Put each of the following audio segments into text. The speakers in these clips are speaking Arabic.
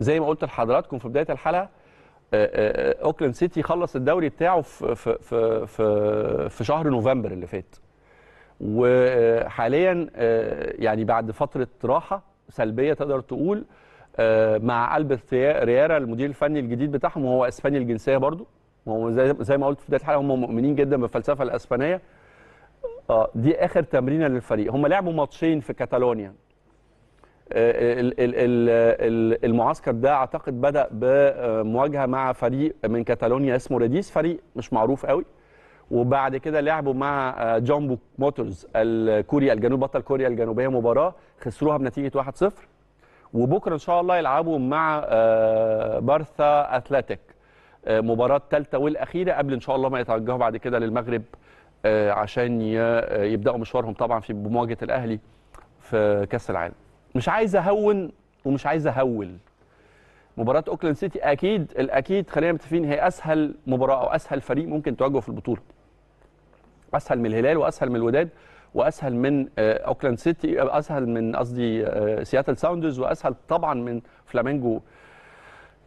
زي ما قلت لحضراتكم في بدايه الحلقه آه، آه، آه، اوكلاند سيتي خلص الدوري بتاعه في في في في شهر نوفمبر اللي فات وحاليا يعني بعد فتره راحه سلبيه تقدر تقول مع البرت ريارا المدير الفني الجديد بتاعهم وهو اسباني الجنسيه برضو وهو زي زي ما قلت في بدايه الحلقه هم مؤمنين جدا بالفلسفه الاسبانيه دي اخر تمرينه للفريق هم لعبوا ماتشين في كاتالونيا المعسكر ده اعتقد بدا بمواجهه مع فريق من كاتالونيا اسمه ريديس فريق مش معروف قوي وبعد كده لعبوا مع جامبو موتورز الكوريا الجنوب بطل كوريا الجنوبيه مباراه خسروها بنتيجه 1-0 وبكره ان شاء الله يلعبوا مع بارثا اتلتيك مباراه الثالثه والاخيره قبل ان شاء الله ما يتوجهوا بعد كده للمغرب عشان يبداوا مشوارهم طبعا في مواجهه الاهلي في كاس العالم مش عايز اهون ومش عايز اهول مباراه اوكلاند سيتي اكيد الاكيد خلينا متفقين هي اسهل مباراه او اسهل فريق ممكن تواجهه في البطوله اسهل من الهلال واسهل من الوداد واسهل من آه، اوكلاند سيتي آه، اسهل من قصدي آه، سياتل ساوندرز واسهل طبعا من فلامينجو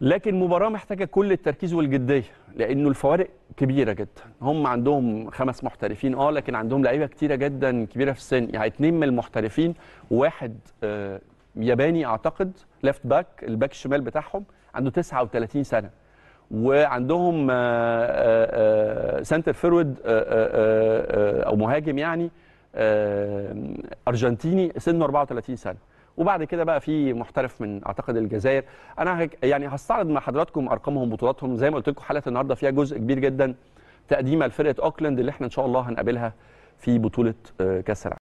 لكن مباراه محتاجه كل التركيز والجديه لانه الفوارق كبيره جدا هم عندهم خمس محترفين اه لكن عندهم لعيبه كتيره جدا كبيره في السن يعني اتنين من المحترفين واحد آه ياباني اعتقد ليفت باك الباك الشمال بتاعهم عنده 39 سنه وعندهم آه آه سنتر آه، فيرود آه، آه، او مهاجم يعني ارجنتيني سنه 34 سنه وبعد كده بقى في محترف من اعتقد الجزائر انا يعني هستعرض مع حضراتكم ارقامهم بطولاتهم زي ما قلت لكم حلقه النهارده فيها جزء كبير جدا تقديمه لفرقه اوكلاند اللي احنا ان شاء الله هنقابلها في بطوله آه، كاس العالم